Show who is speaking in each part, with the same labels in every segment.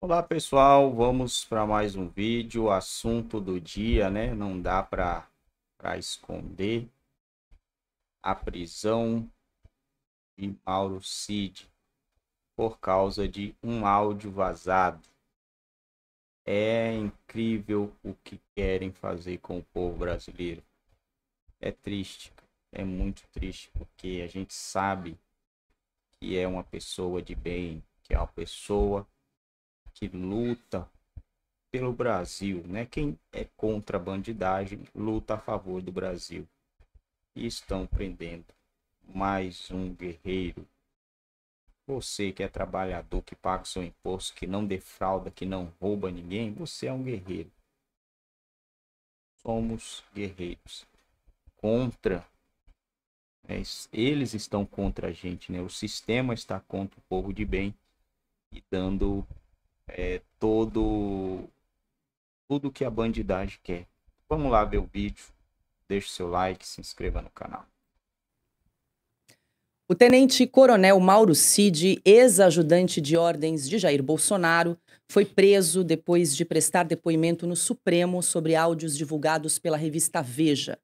Speaker 1: Olá pessoal, vamos para mais um vídeo, assunto do dia, né? Não dá para esconder a prisão de Mauro Cid por causa de um áudio vazado. É incrível o que querem fazer com o povo brasileiro. É triste, é muito triste, porque a gente sabe que é uma pessoa de bem, que é uma pessoa que luta pelo Brasil, né? Quem é contra a bandidagem luta a favor do Brasil. E estão prendendo mais um guerreiro. Você que é trabalhador, que paga o seu imposto, que não defrauda, que não rouba ninguém, você é um guerreiro. Somos guerreiros. Contra. Né? Eles estão contra a gente, né? O sistema está contra o povo de bem e dando é, todo tudo que a bandidagem quer. Vamos lá ver o vídeo, deixe seu like, se inscreva no canal.
Speaker 2: O tenente-coronel Mauro Cid, ex-ajudante de ordens de Jair Bolsonaro, foi preso depois de prestar depoimento no Supremo sobre áudios divulgados pela revista Veja.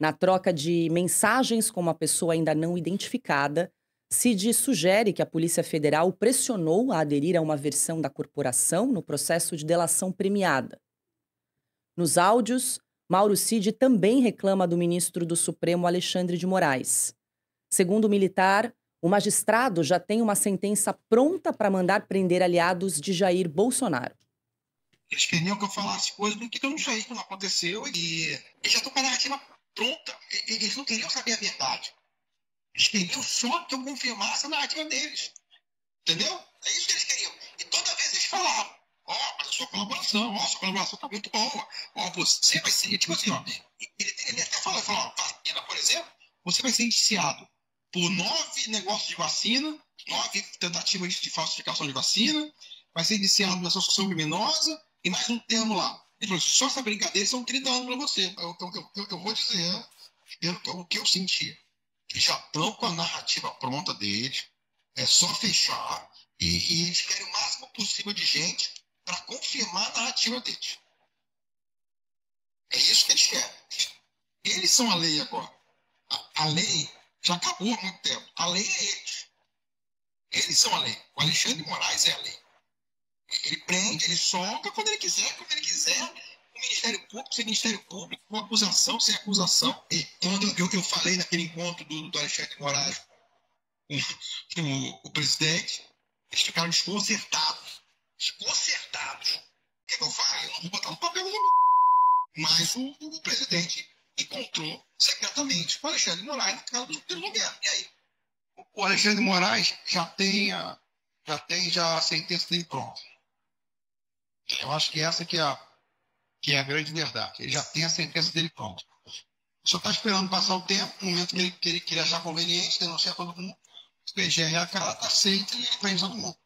Speaker 2: Na troca de mensagens com uma pessoa ainda não identificada, CID sugere que a Polícia Federal pressionou a aderir a uma versão da corporação no processo de delação premiada. Nos áudios, Mauro Cid também reclama do ministro do Supremo Alexandre de Moraes. Segundo o militar, o magistrado já tem uma sentença pronta para mandar prender aliados de Jair Bolsonaro.
Speaker 3: Eles queriam que eu falasse coisas do então é que eu não sei, que não aconteceu, e eles já estão com a narrativa pronta. Eles não queriam saber a verdade queriam só que eu confirmasse a narrativa deles. Entendeu? É isso que eles queriam. E toda vez eles falavam, ó, oh, mas a sua colaboração, ó, oh, sua colaboração tá muito boa, ó, oh, você vai ser, tipo assim, ó, ele, ele até falou, falou, ó, vacina, por exemplo, você vai ser indiciado por nove negócios de vacina, nove tentativas de falsificação de vacina, vai ser indiciado na associação criminosa e mais um termo lá. Ele falou, só essa brincadeira são 30 anos pra você. Eu, então, eu, eu, eu vou dizer o que eu senti já estão com a narrativa pronta deles, é só fechar e, e eles querem o máximo possível de gente para confirmar a narrativa deles. É isso que eles querem. Eles são a lei agora. A, a lei já acabou há muito tempo. A lei é eles. Eles são a lei. O Alexandre Moraes é a lei. Ele prende, ele solta quando ele quiser, quando ele quiser o Ministério Público sem é Ministério Público, com acusação sem é acusação. E é quando eu, eu falei naquele encontro do, do Alexandre Moraes com, com o, o, presidente, eles ficaram desconcertados. Desconcertados. O que, eu falei? Eu não vou botar um papel no Mas o, o presidente encontrou secretamente o Alexandre Moraes na casa do Luguer. E aí? O Alexandre Moraes já tem a, já tem já a sentença dele pronta. Eu acho que essa que é a que é a grande verdade. Ele já tem a sentença dele pronta. Só está esperando passar o tempo, no momento que ele, que ele, que ele achar conveniente, né, tá denunciar todo mundo, o PGR acata, aceita e em todo mundo.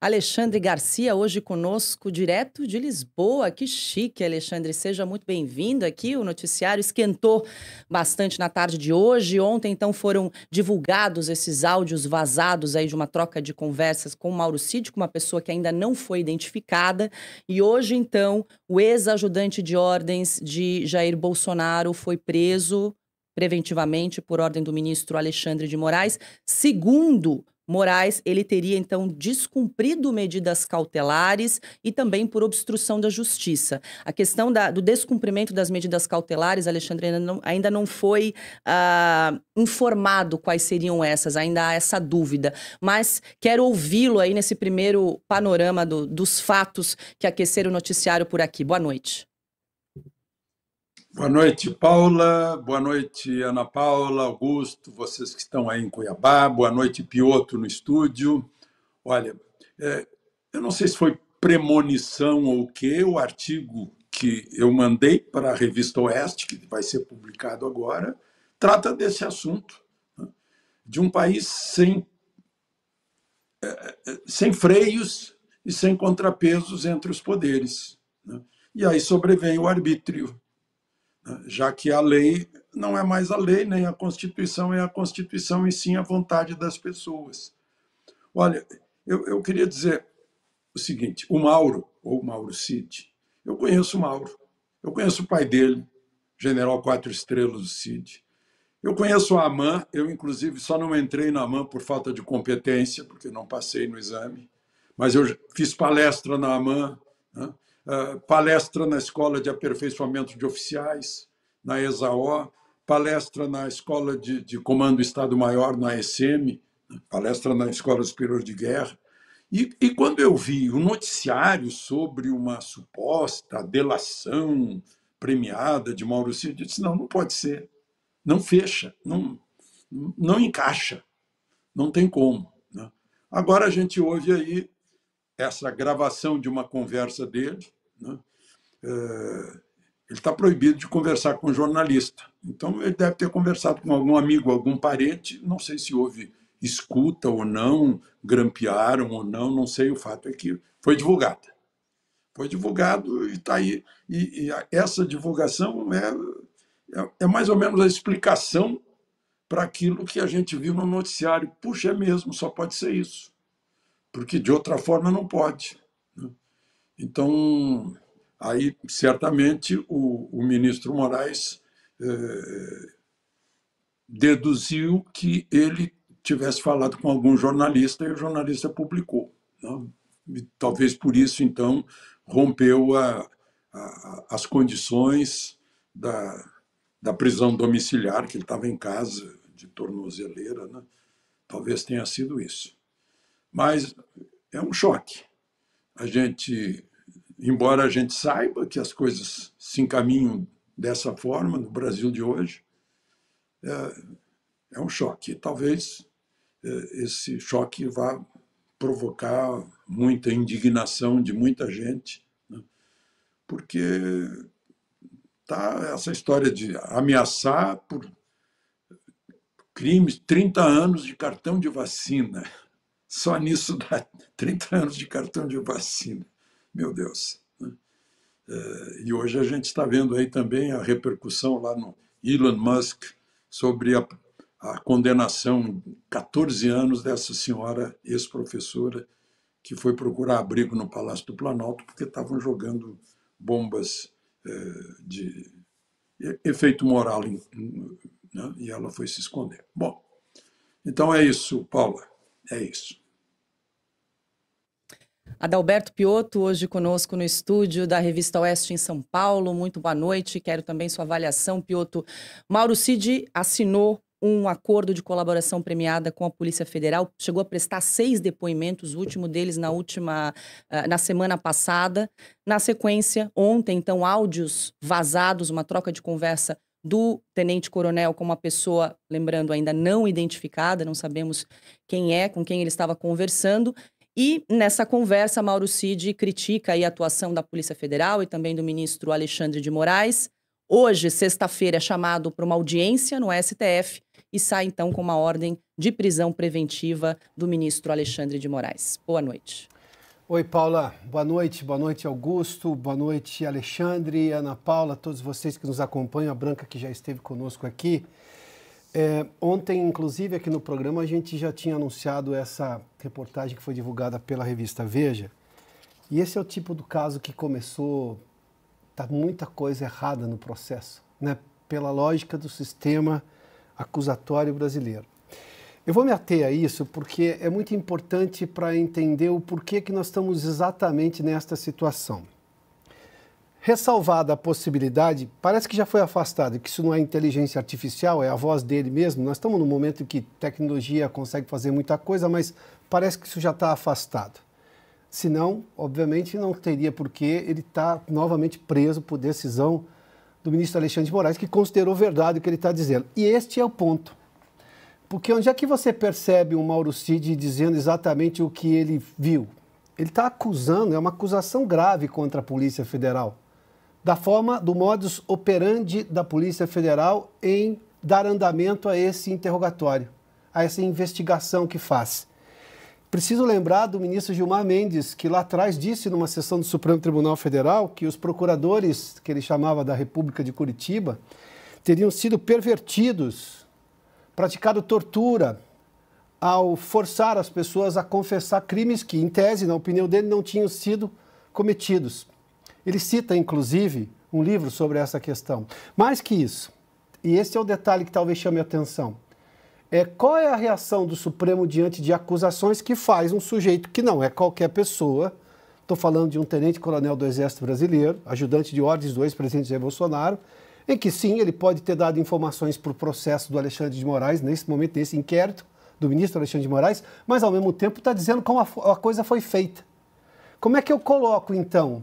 Speaker 2: Alexandre Garcia, hoje conosco, direto de Lisboa. Que chique, Alexandre. Seja muito bem-vindo aqui. O noticiário esquentou bastante na tarde de hoje. Ontem, então, foram divulgados esses áudios vazados aí de uma troca de conversas com o Mauro Cid, com uma pessoa que ainda não foi identificada. E hoje, então, o ex-ajudante de ordens de Jair Bolsonaro foi preso preventivamente por ordem do ministro Alexandre de Moraes, segundo Moraes, ele teria então descumprido medidas cautelares e também por obstrução da justiça. A questão da, do descumprimento das medidas cautelares, Alexandre, ainda não, ainda não foi ah, informado quais seriam essas, ainda há essa dúvida. Mas quero ouvi-lo aí nesse primeiro panorama do, dos fatos que aqueceram o noticiário por aqui. Boa noite.
Speaker 4: Boa noite, Paula. Boa noite, Ana Paula, Augusto, vocês que estão aí em Cuiabá. Boa noite, Pioto, no estúdio. Olha, é, eu não sei se foi premonição ou o quê, o artigo que eu mandei para a revista Oeste, que vai ser publicado agora, trata desse assunto, né? de um país sem, é, é sem freios e sem contrapesos entre os poderes. Né? E aí sobrevém o arbítrio né? já que a lei não é mais a lei, nem a Constituição é a Constituição, e sim a vontade das pessoas. Olha, eu, eu queria dizer o seguinte: o Mauro, ou Mauro Cid, eu conheço o Mauro, eu conheço o pai dele, General Quatro Estrelas Cid. Eu conheço a AMAN, eu inclusive só não entrei na AMAN por falta de competência, porque não passei no exame, mas eu fiz palestra na AMAN, né? Ah, palestra na Escola de Aperfeiçoamento de Oficiais, na ESAO, palestra na Escola de, de Comando Estado-Maior, na ECM, palestra na Escola Superior de Guerra. E, e, quando eu vi o noticiário sobre uma suposta delação premiada de Mauro Cid, eu disse: não, não pode ser. Não fecha, não, não encaixa, não tem como. Né? Agora a gente ouve aí essa gravação de uma conversa dele, né? É, ele está proibido de conversar com jornalista. Então, ele deve ter conversado com algum amigo, algum parente, não sei se houve escuta ou não, grampearam ou não, não sei. O fato é que foi divulgada. Foi divulgado e está aí. E, e, essa divulgação é, é, é, mais ou menos a explicação para aquilo que a gente viu no noticiário. Puxa, é mesmo, só pode ser isso. Porque de outra forma não pode. Então, aí certamente o, o ministro Moraes eh, deduziu que ele tivesse falado com algum jornalista e o jornalista publicou. Não? Né? E, talvez por isso, então, rompeu a, a, as condições da, da prisão domiciliar, que ele estava em casa de tornozeleira, né? talvez tenha sido isso. Mas é um choque. A gente embora a gente saiba que as coisas se encaminham dessa forma no Brasil de hoje, é, é um choque. Talvez é, esse choque vá provocar muita indignação de muita gente, né? porque tá essa história de ameaçar por crimes 30 anos de cartão de vacina. Só nisso dá 30 anos de cartão de vacina meu Deus. Né? É, e hoje a gente está vendo aí também a repercussão lá no Elon Musk sobre a, a condenação 14 anos dessa senhora ex-professora que foi procurar abrigo no Palácio do Planalto porque estavam jogando bombas é, de efeito moral né? e ela foi se esconder. Bom, então é isso, Paula, é isso.
Speaker 2: Adalberto Piotto, hoje conosco no estúdio da Revista Oeste em São Paulo. Muito boa noite. Quero também sua avaliação, Piotto. Mauro Cid assinou um acordo de colaboração premiada com a Polícia Federal. Chegou a prestar seis depoimentos, o último deles na última, ah, na semana passada. Na sequência, ontem, então, áudios vazados, uma troca de conversa do tenente coronel com uma pessoa, lembrando, ainda não identificada, não sabemos quem é, com quem ele estava conversando. E nessa conversa, Mauro Cid critica a atuação da Polícia Federal e também do ministro Alexandre de Moraes. Hoje, sexta-feira, é chamado para uma audiência no STF e sai então com uma ordem de prisão preventiva do ministro Alexandre de Moraes. Boa noite.
Speaker 5: Oi, Paula. Boa noite. Boa noite, Augusto. Boa noite, Alexandre, Ana Paula, todos vocês que nos acompanham, a Branca que já esteve conosco aqui. É, ontem, inclusive, aqui no programa, a gente já tinha anunciado essa reportagem que foi divulgada pela revista Veja. E esse é o tipo do caso que começou. Está muita coisa errada no processo, né? pela lógica do sistema acusatório brasileiro. Eu vou me ater a isso porque é muito importante para entender o porquê que nós estamos exatamente nesta situação ressalvada a possibilidade, parece que já foi afastado, que isso não é inteligência artificial, é a voz dele mesmo. Nós estamos num momento em que tecnologia consegue fazer muita coisa, mas parece que isso já está afastado. Senão, obviamente, não teria porquê ele estar tá novamente preso por decisão do ministro Alexandre de Moraes, que considerou verdade o que ele está dizendo. E este é o ponto. Porque onde é que você percebe o Mauro Cid dizendo exatamente o que ele viu? Ele está acusando, é uma acusação grave contra a Polícia Federal da forma do modus operandi da Polícia Federal em dar andamento a esse interrogatório, a essa investigação que faz. Preciso lembrar do ministro Gilmar Mendes, que lá atrás disse numa sessão do Supremo Tribunal Federal que os procuradores, que ele chamava da República de Curitiba, teriam sido pervertidos, praticado tortura ao forçar as pessoas a confessar crimes que, em tese, na opinião dele, não tinham sido cometidos. Ele cita, inclusive, um livro sobre essa questão. Mais que isso, e esse é o detalhe que talvez chame a atenção, é qual é a reação do Supremo diante de acusações que faz um sujeito que não é qualquer pessoa, estou falando de um tenente-coronel do Exército Brasileiro, ajudante de ordens do ex-presidente Jair Bolsonaro, em que sim, ele pode ter dado informações para o processo do Alexandre de Moraes, nesse momento, nesse inquérito do ministro Alexandre de Moraes, mas ao mesmo tempo está dizendo como a, a coisa foi feita. Como é que eu coloco, então,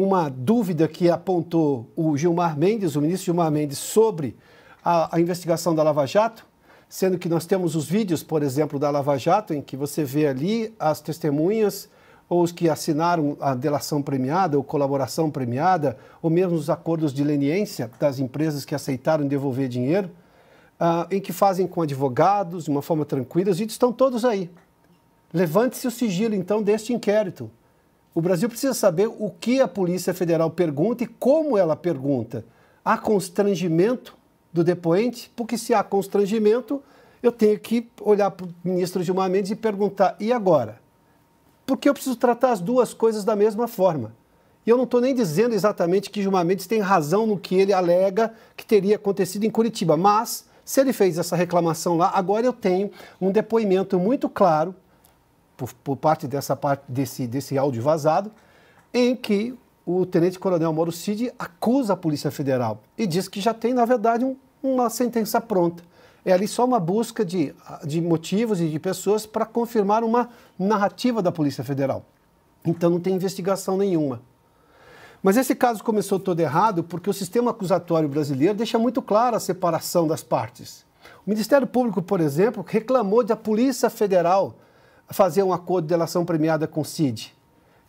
Speaker 5: uma dúvida que apontou o Gilmar Mendes, o ministro Gilmar Mendes, sobre a, a, investigação da Lava Jato, sendo que nós temos os vídeos, por exemplo, da Lava Jato, em que você vê ali as testemunhas ou os que assinaram a delação premiada ou colaboração premiada, ou mesmo os acordos de leniência das empresas que aceitaram devolver dinheiro, ah, em que fazem com advogados de uma forma tranquila, os vídeos estão todos aí. Levante-se o sigilo, então, deste inquérito o Brasil precisa saber o que a Polícia Federal pergunta e como ela pergunta. Há constrangimento do depoente? Porque se há constrangimento, eu tenho que olhar para o ministro Gilmar Mendes e perguntar: e agora? Porque eu preciso tratar as duas coisas da mesma forma. E eu não estou nem dizendo exatamente que Gilmar Mendes tem razão no que ele alega que teria acontecido em Curitiba, mas se ele fez essa reclamação lá, agora eu tenho um depoimento muito claro por, por parte dessa parte desse, desse áudio vazado, em que o tenente-coronel Mauro Cid acusa a Polícia Federal e diz que já tem, na verdade, um, uma sentença pronta. É ali só uma busca de, de motivos e de pessoas para confirmar uma narrativa da Polícia Federal. Então não tem investigação nenhuma. Mas esse caso começou todo errado porque o sistema acusatório brasileiro deixa muito clara a separação das partes. O Ministério Público, por exemplo, reclamou da Polícia Federal fazer um acordo de delação premiada com o CID.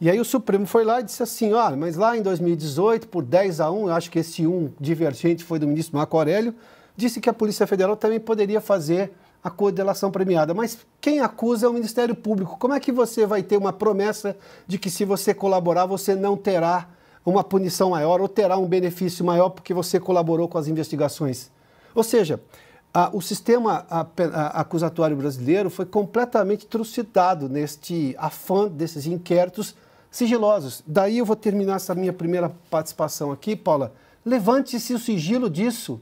Speaker 5: E aí o Supremo foi lá e disse assim, olha, mas lá em 2018, por 10 a 1, eu acho que esse 1 divergente foi do ministro Marco Aurélio, disse que a Polícia Federal também poderia fazer a codelação premiada. Mas quem acusa é o Ministério Público. Como é que você vai ter uma promessa de que se você colaborar, você não terá uma punição maior ou terá um benefício maior porque você colaborou com as investigações? Ou seja, ah, o sistema acusatório brasileiro foi completamente trucidado neste afã desses inquéritos sigilosos. Daí eu vou terminar essa minha primeira participação aqui, Paula. Levante-se o sigilo disso.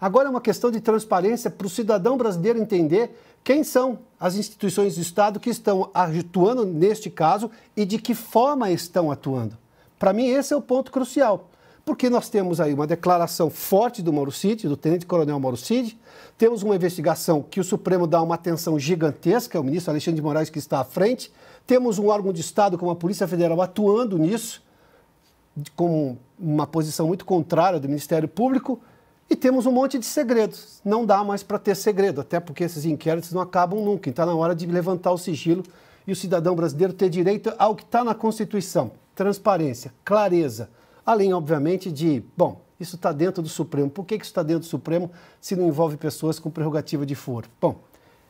Speaker 5: Agora é uma questão de transparência para o cidadão brasileiro entender quem são as instituições do Estado que estão atuando neste caso e de que forma estão atuando. Para mim, esse é o ponto crucial porque nós temos aí uma declaração forte do Mauro Cid, do tenente-coronel Mauro Cid, temos uma investigação que o Supremo dá uma atenção gigantesca, é o ministro Alexandre de Moraes que está à frente, temos um órgão de Estado como a Polícia Federal atuando nisso, com uma posição muito contrária do Ministério Público, e temos um monte de segredos. Não dá mais para ter segredo, até porque esses inquéritos não acabam nunca. Então, tá na hora de levantar o sigilo e o cidadão brasileiro ter direito ao que está na Constituição: transparência, clareza. Além, obviamente, de, bom, isso está dentro do Supremo. Por que, que isso está dentro do Supremo se não envolve pessoas com prerrogativa de foro? Bom,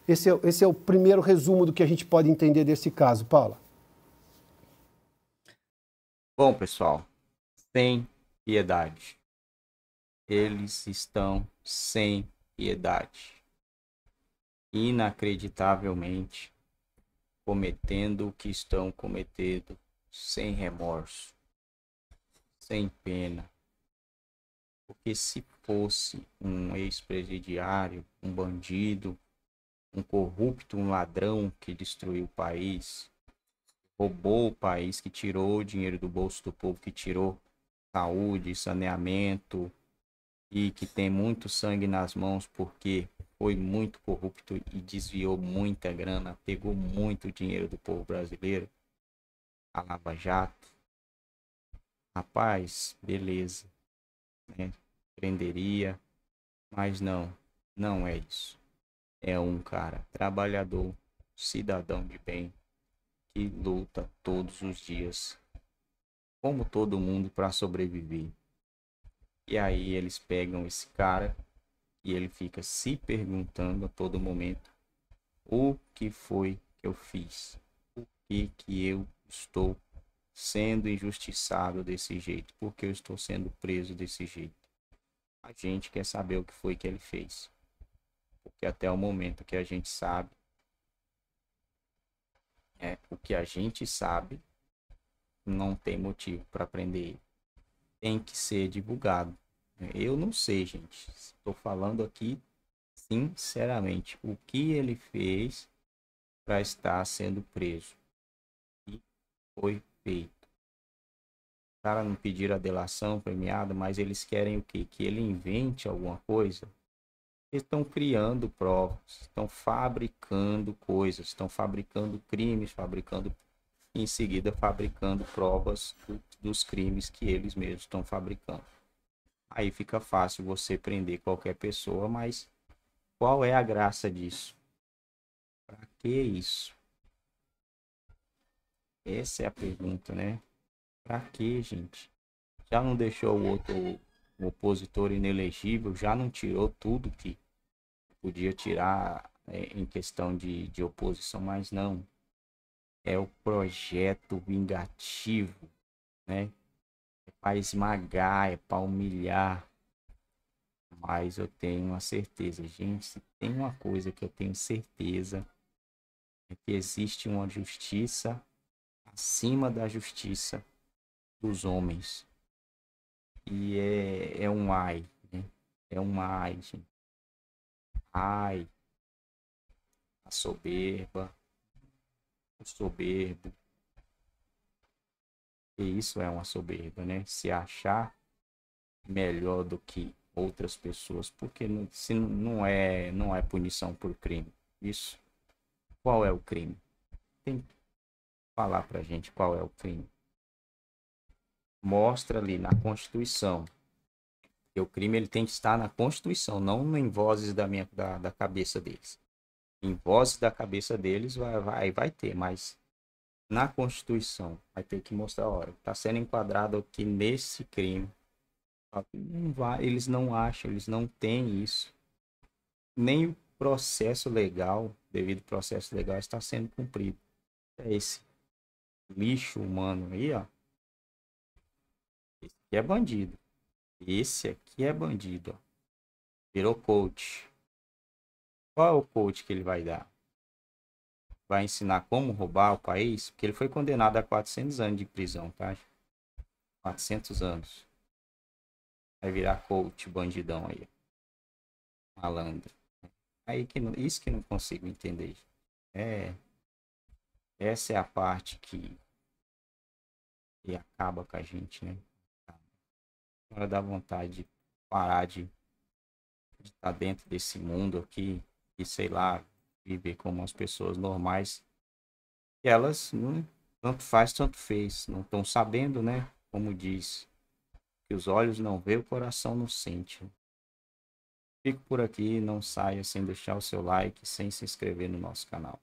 Speaker 5: esse é, esse é o primeiro resumo do que a gente pode entender desse caso, Paula.
Speaker 1: Bom, pessoal, sem piedade. Eles estão sem piedade. Inacreditavelmente cometendo o que estão cometendo sem remorso sem pena. Porque se fosse um ex-presidiário, um bandido, um corrupto, um ladrão que destruiu o país, roubou o país, que tirou o dinheiro do bolso do povo, que tirou saúde, saneamento e que tem muito sangue nas mãos porque foi muito corrupto e desviou muita grana, pegou muito dinheiro do povo brasileiro. A Lava Jato Rapaz, beleza. Né? Prenderia. Mas não, não é isso. É um cara trabalhador, cidadão de bem, que luta todos os dias, como todo mundo, para sobreviver. E aí eles pegam esse cara e ele fica se perguntando a todo momento: o que foi que eu fiz? O que que eu estou sendo injustiçado desse jeito? Por que eu estou sendo preso desse jeito? A gente quer saber o que foi que ele fez. Porque até o momento que a gente sabe, é, o que a gente sabe, não tem motivo para prender Tem que ser divulgado. Eu não sei, gente. Estou falando aqui sinceramente o que ele fez para estar sendo preso. E foi feito. Os caras não pediram a delação premiada, mas eles querem o quê? Que ele invente alguma coisa. estão criando provas, estão fabricando coisas, estão fabricando crimes, fabricando em seguida fabricando provas dos crimes que eles mesmos estão fabricando. Aí fica fácil você prender qualquer pessoa, mas qual é a graça disso? Para que isso? Essa é a pergunta, né? Pra que, gente? Já não deixou o outro o opositor inelegível, já não tirou tudo que podia tirar né, em questão de, de oposição, mas não. É o projeto vingativo, né? É para esmagar, é para humilhar. Mas eu tenho a certeza, gente, se tem uma coisa que eu tenho certeza é que existe uma justiça acima da justiça dos homens. E é, é um ai, né? é um ai, gente. Ai, a soberba, o soberbo. E isso é uma soberba, né? Se achar melhor do que outras pessoas, porque não, se não é, não é punição por crime. Isso. Qual é o crime? Tem falar para a gente qual é o crime. Mostra ali na Constituição. E o crime ele tem que estar na Constituição, não em vozes da, minha, da, da cabeça deles. Em vozes da cabeça deles vai, vai, vai ter, mas na Constituição vai ter que mostrar, olha, está sendo enquadrado aqui nesse crime. Não vai, eles não acham, eles não têm isso. Nem o processo legal, devido ao processo legal, está sendo cumprido. É esse lixo humano aí, ó. Esse aqui é bandido. Esse aqui é bandido, ó. Virou coach. Qual é o coach que ele vai dar? Vai ensinar como roubar o país? Porque ele foi condenado a 400 anos de prisão, tá? 400 anos. Vai virar coach bandidão aí. Malandro. Aí que não, isso que não consigo entender. É, essa é a parte que, que acaba com a gente, né? Hora da vontade de parar de, estar tá dentro desse mundo aqui e, sei lá, viver como as pessoas normais. E elas, tanto faz, tanto fez. Não estão sabendo, né? Como diz, que os olhos não veem o coração não sente. Fico por aqui, não saia sem deixar o seu like, sem se inscrever no nosso canal.